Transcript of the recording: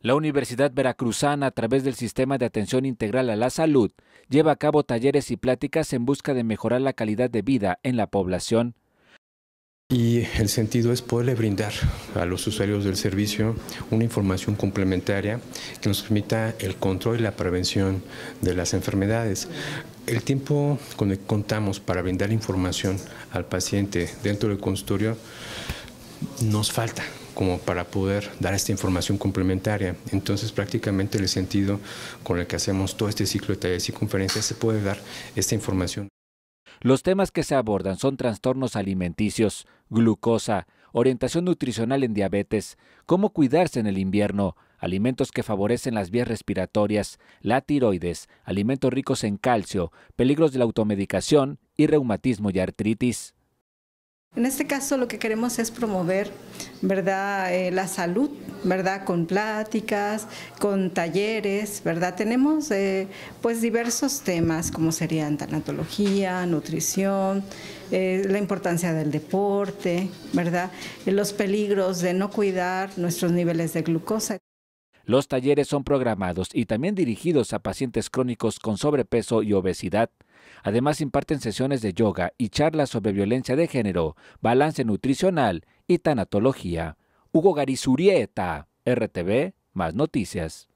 La Universidad Veracruzana, a través del Sistema de Atención Integral a la Salud, lleva a cabo talleres y pláticas en busca de mejorar la calidad de vida en la población. Y el sentido es poderle brindar a los usuarios del servicio una información complementaria que nos permita el control y la prevención de las enfermedades. El tiempo con el que contamos para brindar información al paciente dentro del consultorio nos falta, como para poder dar esta información complementaria. Entonces prácticamente el sentido con el que hacemos todo este ciclo de talleres y conferencias se puede dar esta información. Los temas que se abordan son trastornos alimenticios, glucosa, orientación nutricional en diabetes, cómo cuidarse en el invierno, alimentos que favorecen las vías respiratorias, la tiroides, alimentos ricos en calcio, peligros de la automedicación y reumatismo y artritis. En este caso lo que queremos es promover ¿verdad? Eh, la salud, ¿verdad? con pláticas, con talleres, ¿verdad? tenemos eh, pues diversos temas como serían tanatología, nutrición, eh, la importancia del deporte, ¿verdad? los peligros de no cuidar nuestros niveles de glucosa. Los talleres son programados y también dirigidos a pacientes crónicos con sobrepeso y obesidad. Además imparten sesiones de yoga y charlas sobre violencia de género, balance nutricional y tanatología. Hugo Garizurieta, RTV, más noticias.